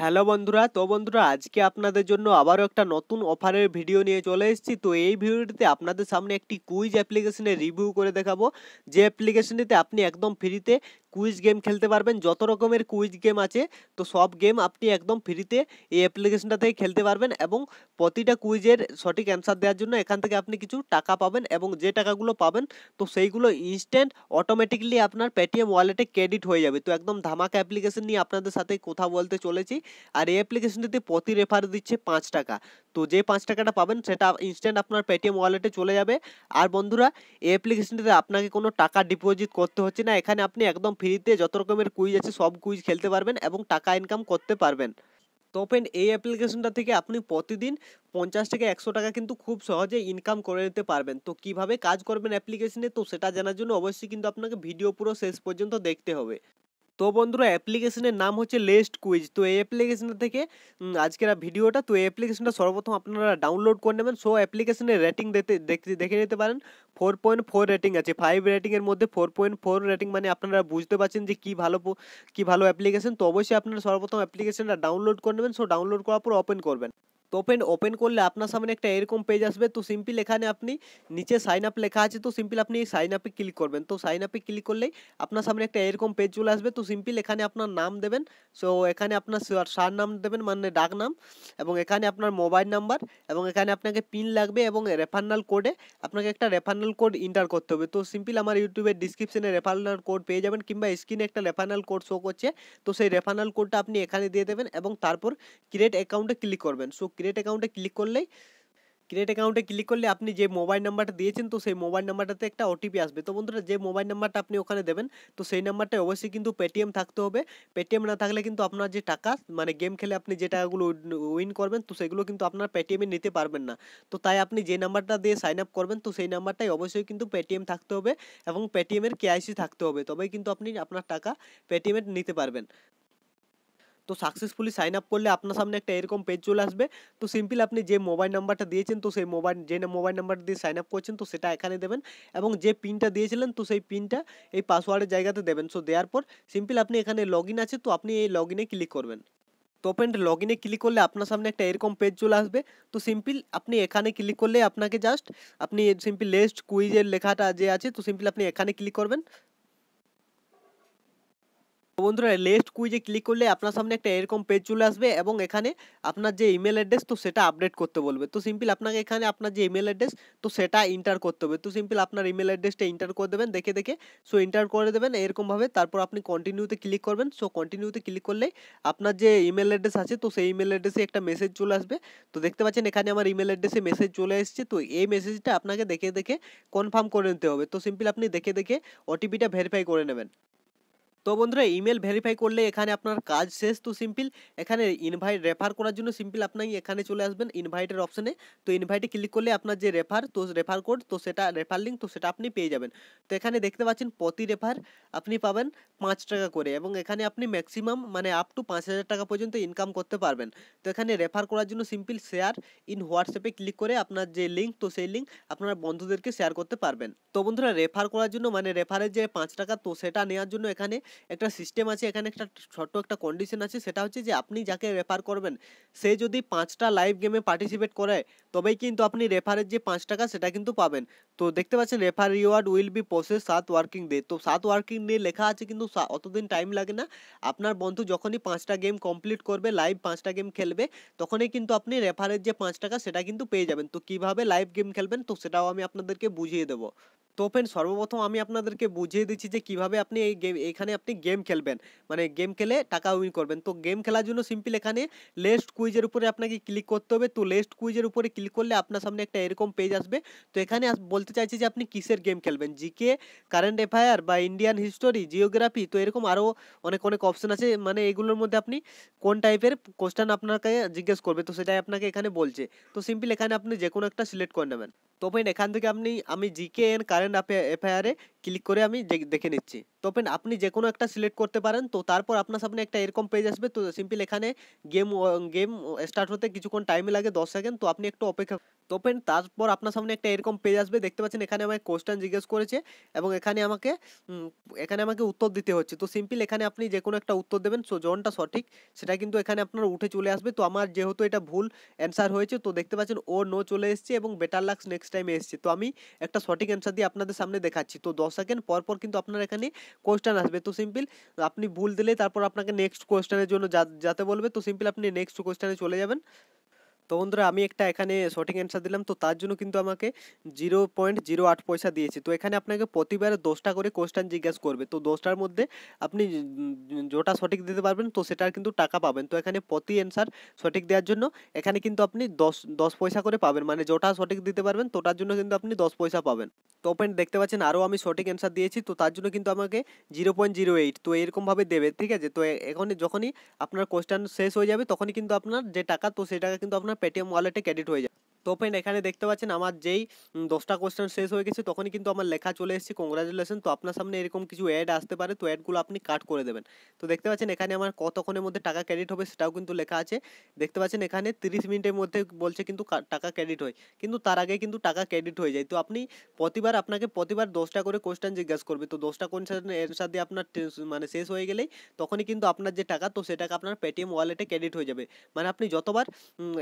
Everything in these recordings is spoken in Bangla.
হ্যালো বন্ধুরা তো বন্ধুরা আজকে আপনাদের জন্য আবারও একটা নতুন অফারের ভিডিও নিয়ে চলে এসেছি তো এই ভিডিওটিতে আপনাদের সামনে একটি কুইজ অ্যাপ্লিকেশনের রিভিউ করে দেখাবো যে অ্যাপ্লিকেশনটিতে আপনি একদম ফ্রিতে কুইজ গেম খেলতে পারবেন যত রকমের কুইজ গেম আছে তো সব গেম আপনি একদম ফ্রিতে এই অ্যাপ্লিকেশনটা থেকে খেলতে পারবেন এবং প্রতিটা কুইজের সঠিক অ্যান্সার দেওয়ার জন্য এখান থেকে আপনি কিছু টাকা পাবেন এবং যে টাকাগুলো পাবেন তো সেইগুলো ইনস্ট্যান্ট অটোমেটিকলি আপনার পেটিএম ওয়ালেটে ক্রেডিট হয়ে যাবে তো একদম ধামাকা অ্যাপ্লিকেশন নিয়ে আপনাদের সাথে কথা বলতে চলেছি আর এই অ্যাপ্লিকেশনটিতে প্রতি রেফার দিচ্ছে পাঁচ টাকা তো যে পাঁচ টাকাটা পাবেন সেটা ইনস্ট্যান্ট আপনার পেটিএম ওয়ালেটে চলে যাবে আর বন্ধুরা এই অ্যাপ্লিকেশনটিতে আপনাকে কোনো টাকা ডিপোজিট করতে হচ্ছে না এখানে আপনি একদম ফ্রিতে যত রকমের কুইজ আছে সব কুইজ খেলতে পারবেন এবং টাকা ইনকাম করতে পারবেন তপেন এই অ্যাপ্লিকেশনটা থেকে আপনি প্রতিদিন পঞ্চাশ থেকে একশো টাকা কিন্তু খুব সহজে ইনকাম করে নিতে পারবেন তো কিভাবে কাজ করবেন অ্যাপ্লিকেশনে তো সেটা জানার জন্য অবশ্যই কিন্তু আপনাকে ভিডিও পুরো শেষ পর্যন্ত দেখতে হবে তো বন্ধুরা অ্যাপ্লিকেশনের নাম হচ্ছে লেস্ট কুইজ তো এই অ্যাপ্লিকেশন থেকে আজকের ভিডিওটা তো এই অ্যাপ্লিকেশনটা সর্বপ্রথম আপনারা ডাউনলোড করে নেবেন সো অ্যাপ্লিকেশনের রেটিং দেখতে দেখে নিতে পারেন ফোর পয়েন্ট ফোর রেটিং আছে ফাইভ রেটিংয়ের মধ্যে ফোর পয়েন্ট ফোর রেটিং মানে আপনারা বুঝতে পারছেন যে কী ভালো কী ভালো অ্যাপ্লিকেশন তো অবশ্যই আপনারা সর্বপ্রথম অ্যাপ্লিকেশনটা ডাউনলোড করে নেবেন সো ডাউনলোড করার পর ওপেন করবেন তো ওপেন ওপেন করলে আপনার সামনে একটা এরকম পেজ আসবে তো সিম্পল এখানে আপনি নিচে সাইন আপ লেখা আছে তো সিম্পল আপনি সাইন আপে ক্লিক করবেন তো সাইন আপে ক্লিক করলেই আপনার সামনে একটা এরকম পেজ চলে আসবে তো সিম্পল এখানে আপনার নাম দেবেন সো এখানে আপনার সার নাম দেবেন মানে ডাক নাম এবং এখানে আপনার মোবাইল নাম্বার এবং এখানে আপনাকে পিন লাগবে এবং রেফারনাল কোডে আপনাকে একটা রেফারনাল কোড ইন্টার করতে হবে তো সিম্পল আমার ইউটিউবের ডিসক্রিপশনে রেফারনাল কোড পেয়ে যাবেন কিংবা স্ক্রিনে একটা রেফারনাল কোড শো করছে তো সেই রেফারনাল কোডটা আপনি এখানে দিয়ে দেবেন এবং তারপর ক্রিয়েট অ্যাকাউন্টে ক্লিক করবেন সো ক্রিয়েট অ্যাকাউন্টে ক্লিক করলেই ক্রিয়েট অ্যাকাউন্টে ক্লিক করলে আপনি যে মোবাইল নাম্বারটা দিয়েছেন তো সেই মোবাইল নাম্বারটাতে একটা ওটিপি আসবে তো বন্ধুরা যে মোবাইল নাম্বারটা আপনি ওখানে দেবেন তো সেই নাম্বারটা অবশ্যই কিন্তু পেটিএম থাকতে হবে পেটিএম না থাকলে কিন্তু আপনার যে টাকা মানে গেম খেলে আপনি যে টাকাগুলো উইন করবেন তো সেগুলো কিন্তু আপনার পেটিএমে নিতে পারবেন না তো তাই আপনি যে নাম্বারটা দিয়ে সাইন আপ করবেন তো সেই নাম্বারটাই অবশ্যই কিন্তু পেটিএম থাকতে হবে এবং পেটিএমের কেআইসি থাকতে হবে তবেই কিন্তু আপনি আপনার টাকা পেটিএমের নিতে পারবেন তো সাকসেসফুলি সাইন আপ করলে আপনার সামনে একটা এরকম পেজ চলে আসবে তো সিম্পল আপনি যে মোবাইল নাম্বারটা দিয়েছেন তো সেই মোবাইল যে মোবাইল নাম্বারটা দিয়ে সাইন আপ করছেন তো সেটা এখানে দেবেন এবং যে পিনটা দিয়েছিলেন তো সেই পিনটা এই পাসওয়ার্ডের জায়গাতে দেবেন সো দেওয়ার পর সিম্পল আপনি এখানে লগ আছে তো আপনি এই লগ ক্লিক করবেন তো ফ্রেন্ড লগ ইনে ক্লিক করলে আপনার সামনে একটা এরকম পেজ চলে আসবে তো সিম্পল আপনি এখানে ক্লিক করলে আপনাকে জাস্ট আপনি সিম্পল লেস্ট কুইজের লেখাটা যে আছে তো সিম্পল আপনি এখানে ক্লিক করবেন বন্ধুরা লেস্ট কুইজে ক্লিক করলে আপনার সামনে একটা এরকম পেজ চলে আসবে এবং এখানে আপনার যে ইমেল অ্যাড্রেস তো সেটা আপডেট করতে বলবে তো সিম্পল আপনাকে এখানে আপনার যে ইমেল অ্যাড্রেস তো সেটা ইন্টার করতে হবে তো সিম্পল আপনার ইমেল অ্যাড্রেসটা ইন্টার করে দেবেন দেখে দেখে সো ইন্টার করে দেবেন এরকমভাবে তারপর আপনি কন্টিনিউতে ক্লিক করবেন সো কন্টিনিউতে ক্লিক করলে আপনার যে ইমেল অ্যাড্রেস আছে তো সেই ইমেল অ্যাড্রেসে একটা মেসেজ চলে আসবে তো দেখতে পাচ্ছেন এখানে আমার ইমেল অ্যাড্রেসে মেসেজ চলে এসেছে তো এই মেসেজটা আপনাকে দেখে দেখে কনফার্ম করে নিতে হবে তো সিম্পল আপনি দেখে দেখে ওটিপিটা ভেরিফাই করে নেবেন তো বন্ধুরা ইমেল ভেরিফাই করলে এখানে আপনার কাজ শেষ তো সিম্পল এখানে ইনভাইট রেফার করার জন্য সিম্পল আপনাকে এখানে চলে আসবেন ইনভাইটের অপশানে তো ইনভাইটে ক্লিক করলে আপনার যে রেফার তো রেফার কোড তো সেটা রেফার লিঙ্ক তো সেটা আপনি পেয়ে যাবেন তো এখানে দেখতে পাচ্ছেন প্রতি রেফার আপনি পাবেন পাঁচ টাকা করে এবং এখানে আপনি ম্যাক্সিমাম মানে আপ টু পাঁচ হাজার টাকা পর্যন্ত ইনকাম করতে পারবেন তো এখানে রেফার করার জন্য সিম্পল শেয়ার ইন হোয়াটসঅ্যাপে ক্লিক করে আপনার যে লিঙ্ক তো সেই লিঙ্ক আপনার বন্ধুদেরকে শেয়ার করতে পারবেন তো বন্ধুরা রেফার করার জন্য মানে রেফারের যে পাঁচ টাকা তো সেটা নেওয়ার জন্য এখানে একটা সিস্টেম আছে এখানে একটা ছোট্ট একটা কন্ডিশন আছে সেটা হচ্ছে যে আপনি যাকে রেফার করবেন সে যদি পাঁচটা লাইভ গেমে পার্টিসিপেট করে তবেই কিন্তু আপনি রেফারের যে পাঁচ টাকা সেটা কিন্তু পাবেন তো দেখতে পাচ্ছেন refer reward will be process সাত ওয়ার্কিং ডে তো সাত ওয়ার্কিং ডে লেখা আছে কিন্তু অতদিন টাইম লাগে না আপনার বন্ধু যখনই পাঁচটা গেম কমপ্লিট করবে লাইভ পাঁচটা গেম খেলবে তখনই কিন্তু আপনি রেফারের যে পাঁচ টাকা সেটা কিন্তু পেয়ে যাবেন তো কিভাবে লাইভ গেম খেলবেন তো সেটাও আমি আপনাদেরকে বুঝিয়ে দেবো তো ফ্রেন্ড সর্বপ্রথম আমি আপনাদেরকে বুঝিয়ে দিচ্ছি যে কিভাবে আপনি এই গেম এখানে আপনি গেম খেলবেন মানে গেম খেলে টাকা উইন করবেন তো গেম খেলার জন্য সিম্পল এখানে লেস্ট কুইজের উপরে আপনাকে ক্লিক করতে হবে তো লেস্ট কুইজের উপরে ক্লিক করলে আপনার সামনে একটা এরকম পেজ আসবে তো এখানে বলতে চাইছি যে আপনি কিসের গেম খেলবেন জিকে কারেন্ট এফআইআর বা ইন্ডিয়ান হিস্টোরি জিওগ্রাফি তো এরকম আরও অনেক অনেক অপশন আছে মানে এগুলোর মধ্যে আপনি কোন টাইপের কোশ্চেন আপনাকে জিজ্ঞেস করবে তো সেটাই আপনাকে এখানে বলছে তো সিম্পল এখানে আপনি যে কোনো একটা সিলেক্ট করে নেবেন তো ফ্রেন্ড এখান থেকে আপনি আমি জিকে এন কারেন্ট কারেন্ট এফআইআরে ক্লিক করে আমি দেখে নিচ্ছি তো আপনি যে কোনো একটা সিলেক্ট করতে পারেন তো তারপর আপনার সামনে একটা এরকম পেজ আসবে তো সিম্পল এখানে গেম গেম স্টার্ট হতে কিছুক্ষণ টাইম লাগে দশ সেকেন্ড তো আপনি একটু অপেক্ষা তো ফ্রেন্ড তারপর আপনার সামনে একটা এরকম পেজ আসবে দেখতে পাচ্ছেন এখানে আমাকে কোশ্চেন জিজ্ঞেস করেছে এবং এখানে আমাকে এখানে আমাকে উত্তর দিতে হচ্ছে তো সিম্পল এখানে আপনি যে কোনো একটা উত্তর দেবেন সো জনটা সঠিক সেটা কিন্তু এখানে আপনার উঠে চলে আসবে তো আমার যেহেতু এটা ভুল অ্যান্সার হয়েছে তো দেখতে পাচ্ছেন ও নো চলে এসছে এবং বেটার লাক্স নেক্সট টাইমে এসছে তো আমি একটা সঠিক অ্যান্সার দিয়ে আপনাদের সামনে দেখাচ্ছি তো দশ সেকেন্ড পর পর কিন্তু আপনার এখানে কোশ্চেন আসবে তো সিম্পল আপনি ভুল দিলে তারপর আপনাকে নেক্সট কোশ্চেনের জন্য যাতে বলবে তো সিম্পল আপনি নেক্সট কোশ্চেনে চলে যাবেন তো বন্ধুরা আমি একটা এখানে সঠিক অ্যান্সার দিলাম তো তার জন্য কিন্তু আমাকে জিরো পয়েন্ট জিরো আট পয়সা দিয়েছে তো এখানে আপনাকে প্রতিবার দশটা করে কোশ্চেন জিজ্ঞাসা করবে তো দশটার মধ্যে আপনি যেটা সঠিক দিতে পারবেন তো সেটার কিন্তু টাকা পাবেন তো এখানে প্রতি অ্যান্সার সঠিক দেওয়ার জন্য এখানে কিন্তু আপনি দশ দশ পয়সা করে পাবেন মানে যেটা সঠিক দিতে পারবেন তোটার জন্য কিন্তু আপনি দশ পয়সা পাবেন তো ওপেন দেখতে পাচ্ছেন আরও আমি সঠিক অ্যান্সার দিয়েছি তো তার জন্য কিন্তু আমাকে জিরো পয়েন্ট জিরো এইট তো এরকমভাবে দেবে ঠিক আছে তো এখন যখনই আপনার কোয়েশ্চান শেষ হয়ে যাবে তখনই কিন্তু আপনার যে টাকা তো সেই টাকা কিন্তু আপনার পেটিএম ওয়ালেটে ক্রেডিট হয়ে যাবে তো ফ্রেন্ড এখানে দেখতে পাচ্ছেন আমার যেই দশটা কোয়েশ্চেন শেষ হয়ে গেছে তখনই কিন্তু আমার লেখা চলে এসেছে কংগ্রাচুলেশন তো আপনার সামনে এরকম কিছু অ্যাড আসতে পারে তো অ্যাডগুলো আপনি কাট করে দেবেন তো দেখতে পাচ্ছেন এখানে আমার কতক্ষণের মধ্যে টাকা ক্রেডিট হবে সেটাও কিন্তু লেখা আছে দেখতে পাচ্ছেন এখানে তিরিশ মিনিটের মধ্যে বলছে কিন্তু টাকা ক্রেডিট হয় কিন্তু তার আগে কিন্তু টাকা ক্রেডিট হয়ে যায় তো আপনি প্রতিবার আপনাকে প্রতিবার দশটা করে কোয়েশ্চেন জিজ্ঞাসা করবে তো দশটা কোয়েশ্চেন এর সাথে আপনার মানে শেষ হয়ে গেলেই তখনই কিন্তু আপনার যে টাকা তো সেটাকে আপনার পেটিএম ওয়ালেটে ক্রেডিট হয়ে যাবে মানে আপনি যতবার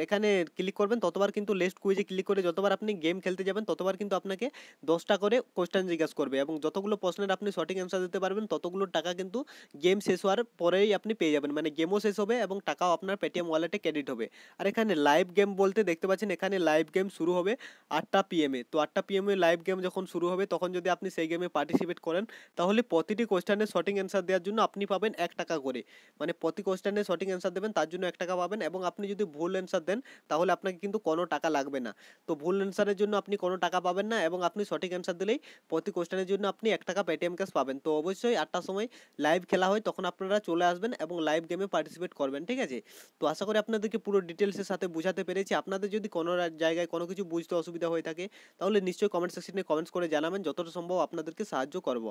এখানে ক্লিক করবেন ততবার কিন্তু টেস্ট কুইজে ক্লিক করে যতবার আপনি গেম খেলতে যাবেন ততবার কিন্তু আপনাকে দশটা করে কোয়েশ্চেন জিজ্ঞাসা করবে এবং যতগুলো প্রশ্নের আপনি সঠিক অ্যান্সার দিতে পারবেন ততগুলো টাকা কিন্তু গেম শেষ হওয়ার পরেই আপনি পেয়ে যাবেন মানে গেমও শেষ হবে এবং টাকাও আপনার পেটিএম ওয়ালেটে ক্রেডিট হবে আর এখানে লাইভ গেম বলতে দেখতে পাচ্ছেন এখানে লাইভ গেম শুরু হবে আটটা পিএমে তো আটটা পিএমে লাইভ গেম যখন শুরু হবে তখন যদি আপনি সেই গেমে পার্টিসিপেট করেন তাহলে প্রতিটি কোয়েশ্চানের সঠিক অ্যান্সার দেওয়ার জন্য আপনি পাবেন এক টাকা করে মানে প্রতি কোয়েশ্চানে সঠিক অ্যান্সার দেবেন তার জন্য এক টাকা পাবেন এবং আপনি যদি ভুল অ্যান্সার দেন তাহলে আপনাকে কিন্তু কোনো টাকা লাগবে না তো ভুল অ্যান্সারের জন্য আপনি কোনো টাকা পাবেন না এবং আপনি সঠিক অ্যান্সার দিলেই প্রতি কোশ্চেনের জন্য আপনি এক টাকা পেটিএম ক্যাশ পাবেন তো অবশ্যই আটটার সময় লাইভ খেলা হয় তখন আপনারা চলে আসবেন এবং লাইভ গেমে পার্টিসিপেট করবেন ঠিক আছে তো আশা করি আপনাদেরকে পুরো ডিটেলসের সাথে বোঝাতে পেরেছি আপনাদের যদি কোনো জায়গায় কোনো কিছু বুঝতে অসুবিধা হয়ে থাকে তাহলে নিশ্চয়ই কমেন্ট সেকশনে কমেন্টস করে জানাবেন যতটা সম্ভব আপনাদেরকে সাহায্য করব